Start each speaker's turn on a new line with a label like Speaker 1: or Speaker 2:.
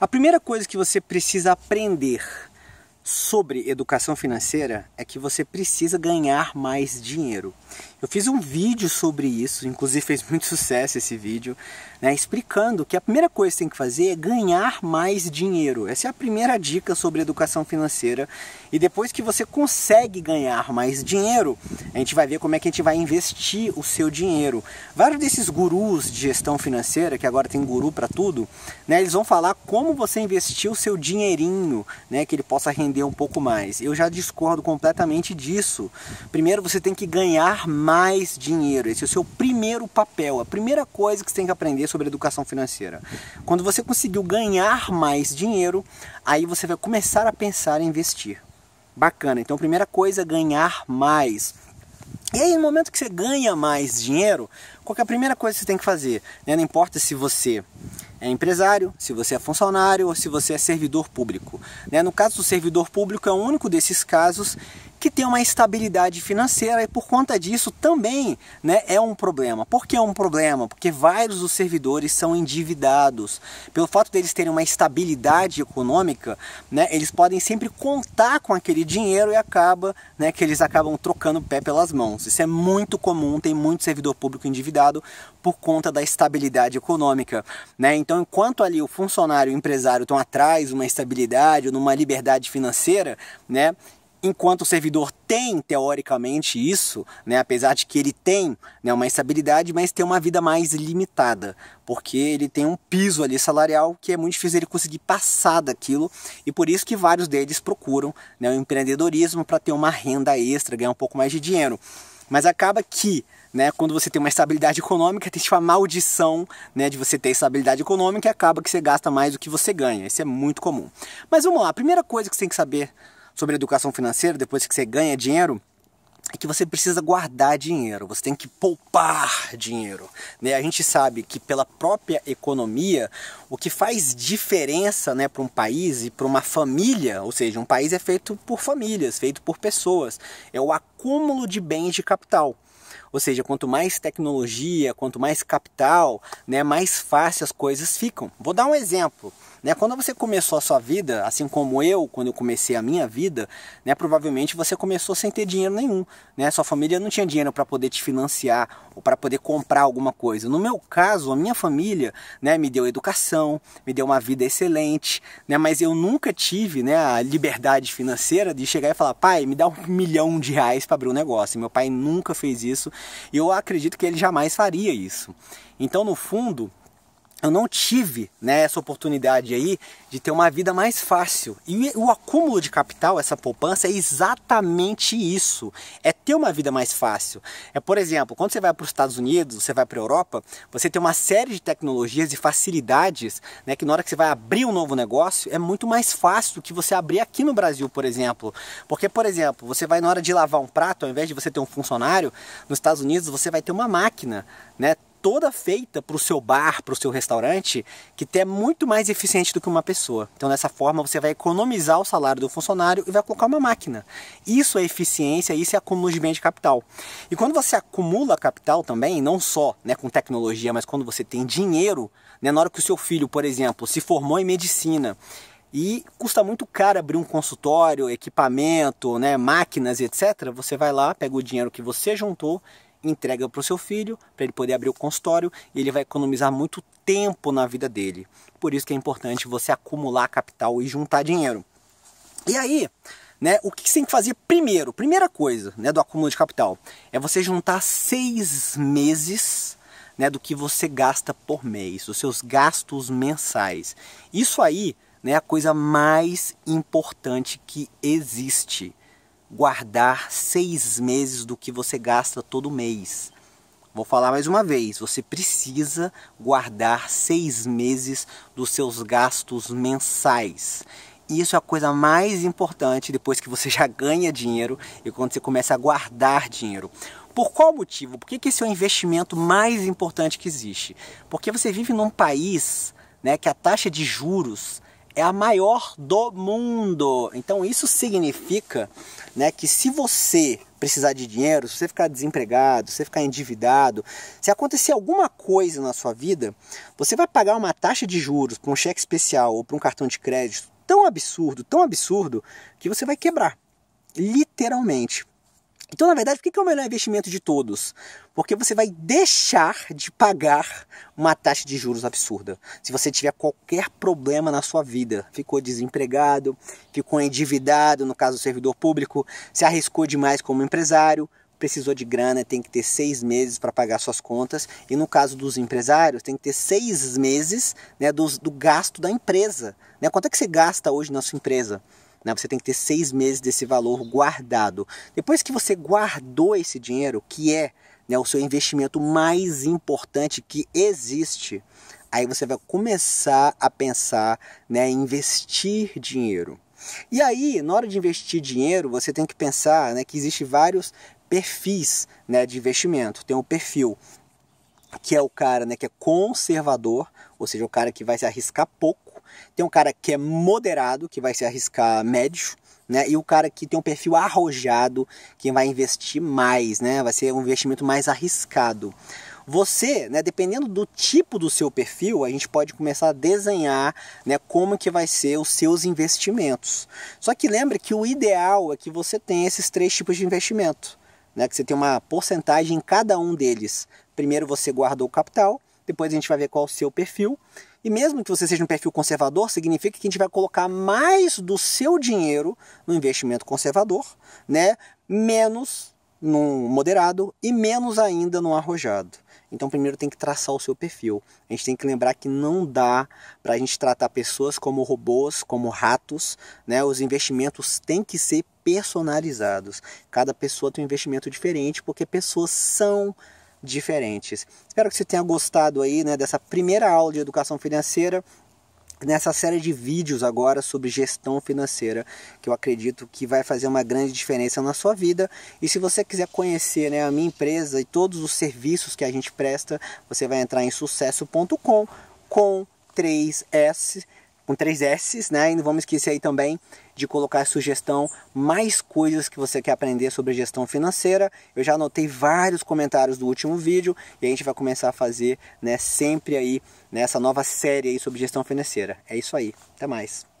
Speaker 1: A primeira coisa que você precisa aprender sobre educação financeira é que você precisa ganhar mais dinheiro. Eu fiz um vídeo sobre isso, inclusive fez muito sucesso esse vídeo né, explicando que a primeira coisa que tem que fazer é ganhar mais dinheiro. Essa é a primeira dica sobre educação financeira. E depois que você consegue ganhar mais dinheiro, a gente vai ver como é que a gente vai investir o seu dinheiro. Vários desses gurus de gestão financeira, que agora tem guru para tudo, né, eles vão falar como você investir o seu dinheirinho, né, que ele possa render um pouco mais. Eu já discordo completamente disso. Primeiro você tem que ganhar mais dinheiro. Esse é o seu primeiro papel, a primeira coisa que você tem que aprender sobre educação financeira. Quando você conseguiu ganhar mais dinheiro, aí você vai começar a pensar em investir. Bacana. Então, primeira coisa, é ganhar mais. E aí, no momento que você ganha mais dinheiro, qual é a primeira coisa que você tem que fazer? Né, não importa se você é empresário, se você é funcionário ou se você é servidor público. Né, no caso do servidor público, é o único desses casos que tem uma estabilidade financeira e por conta disso também né, é um problema. Por que é um problema? Porque vários dos servidores são endividados. Pelo fato deles terem uma estabilidade econômica, né, eles podem sempre contar com aquele dinheiro e acaba né, que eles acabam trocando o pé pelas mãos. Isso é muito comum, tem muito servidor público endividado por conta da estabilidade econômica. Né? Então, enquanto ali o funcionário e o empresário estão atrás de uma estabilidade, numa liberdade financeira, né? enquanto o servidor tem, teoricamente, isso, né, apesar de que ele tem né, uma estabilidade, mas tem uma vida mais limitada, porque ele tem um piso ali salarial que é muito difícil ele conseguir passar daquilo, e por isso que vários deles procuram né, o empreendedorismo para ter uma renda extra, ganhar um pouco mais de dinheiro. Mas acaba que né, quando você tem uma estabilidade econômica, tem tipo a maldição, né, de você ter estabilidade econômica e acaba que você gasta mais do que você ganha. Isso é muito comum. Mas vamos lá, a primeira coisa que você tem que saber sobre educação financeira, depois que você ganha dinheiro, é que você precisa guardar dinheiro, você tem que poupar dinheiro. Né? A gente sabe que pela própria economia, o que faz diferença né, para um país e para uma família, ou seja, um país é feito por famílias, feito por pessoas, é o acúmulo de bens de capital. Ou seja, quanto mais tecnologia, quanto mais capital, né, mais fácil as coisas ficam. Vou dar um exemplo. Né? Quando você começou a sua vida, assim como eu, quando eu comecei a minha vida, né, provavelmente você começou sem ter dinheiro nenhum. Né? Sua família não tinha dinheiro para poder te financiar ou para poder comprar alguma coisa. No meu caso, a minha família né, me deu educação, me deu uma vida excelente, né, mas eu nunca tive né, a liberdade financeira de chegar e falar, pai, me dá um milhão de reais para abrir um negócio. meu pai nunca fez isso e eu acredito que ele jamais faria isso. Então, no fundo, eu não tive né, essa oportunidade aí de ter uma vida mais fácil. E o acúmulo de capital, essa poupança, é exatamente isso. É ter uma vida mais fácil. É, por exemplo, quando você vai para os Estados Unidos, você vai para a Europa, você tem uma série de tecnologias e facilidades né, que na hora que você vai abrir um novo negócio, é muito mais fácil do que você abrir aqui no Brasil, por exemplo. Porque, por exemplo, você vai na hora de lavar um prato, ao invés de você ter um funcionário, nos Estados Unidos você vai ter uma máquina, né? toda feita para o seu bar, para o seu restaurante, que é muito mais eficiente do que uma pessoa. Então, dessa forma, você vai economizar o salário do funcionário e vai colocar uma máquina. Isso é eficiência, isso é acúmulo de bem de capital. E quando você acumula capital também, não só né, com tecnologia, mas quando você tem dinheiro, né, na hora que o seu filho, por exemplo, se formou em medicina, e custa muito caro abrir um consultório, equipamento, né, máquinas, etc. Você vai lá, pega o dinheiro que você juntou entrega para o seu filho, para ele poder abrir o consultório e ele vai economizar muito tempo na vida dele. Por isso que é importante você acumular capital e juntar dinheiro. E aí, né, o que você tem que fazer primeiro? Primeira coisa né, do acúmulo de capital é você juntar seis meses né, do que você gasta por mês, os seus gastos mensais. Isso aí né, é a coisa mais importante que existe guardar seis meses do que você gasta todo mês. Vou falar mais uma vez, você precisa guardar seis meses dos seus gastos mensais. Isso é a coisa mais importante depois que você já ganha dinheiro e quando você começa a guardar dinheiro. Por qual motivo? Por que, que esse é o investimento mais importante que existe? Porque você vive num país né, que a taxa de juros é a maior do mundo. Então isso significa né, que se você precisar de dinheiro, se você ficar desempregado, se você ficar endividado, se acontecer alguma coisa na sua vida, você vai pagar uma taxa de juros para um cheque especial ou para um cartão de crédito tão absurdo, tão absurdo, que você vai quebrar. Literalmente. Então, na verdade, por que é o melhor investimento de todos? Porque você vai deixar de pagar uma taxa de juros absurda. Se você tiver qualquer problema na sua vida, ficou desempregado, ficou endividado, no caso do servidor público, se arriscou demais como empresário, precisou de grana, tem que ter seis meses para pagar suas contas. E no caso dos empresários, tem que ter seis meses né, do, do gasto da empresa. Né? Quanto é que você gasta hoje na sua empresa? Né? Você tem que ter seis meses desse valor guardado. Depois que você guardou esse dinheiro, que é né, o seu investimento mais importante que existe, aí você vai começar a pensar né, em investir dinheiro. E aí, na hora de investir dinheiro, você tem que pensar né, que existe vários perfis né, de investimento. Tem o um perfil que é o cara né, que é conservador, ou seja, o cara que vai se arriscar pouco. Tem um cara que é moderado, que vai se arriscar médio, né? E o cara que tem um perfil arrojado, que vai investir mais, né? Vai ser um investimento mais arriscado. Você, né, dependendo do tipo do seu perfil, a gente pode começar a desenhar né, como que vai ser os seus investimentos. Só que lembre que o ideal é que você tenha esses três tipos de investimento. Né, que você tem uma porcentagem em cada um deles. Primeiro você guardou o capital, depois a gente vai ver qual é o seu perfil e mesmo que você seja um perfil conservador, significa que a gente vai colocar mais do seu dinheiro no investimento conservador, né? Menos num moderado e menos ainda no arrojado. Então, primeiro tem que traçar o seu perfil. A gente tem que lembrar que não dá para a gente tratar pessoas como robôs, como ratos. Né? Os investimentos têm que ser personalizados. Cada pessoa tem um investimento diferente, porque pessoas são diferentes. Espero que você tenha gostado aí né, dessa primeira aula de educação financeira nessa série de vídeos agora sobre gestão financeira, que eu acredito que vai fazer uma grande diferença na sua vida. E se você quiser conhecer né, a minha empresa e todos os serviços que a gente presta, você vai entrar em sucesso.com com 3S com três S's, né? E não vamos esquecer aí também de colocar a sugestão mais coisas que você quer aprender sobre gestão financeira. Eu já anotei vários comentários do último vídeo e a gente vai começar a fazer, né, sempre aí nessa nova série aí sobre gestão financeira. É isso aí. Até mais.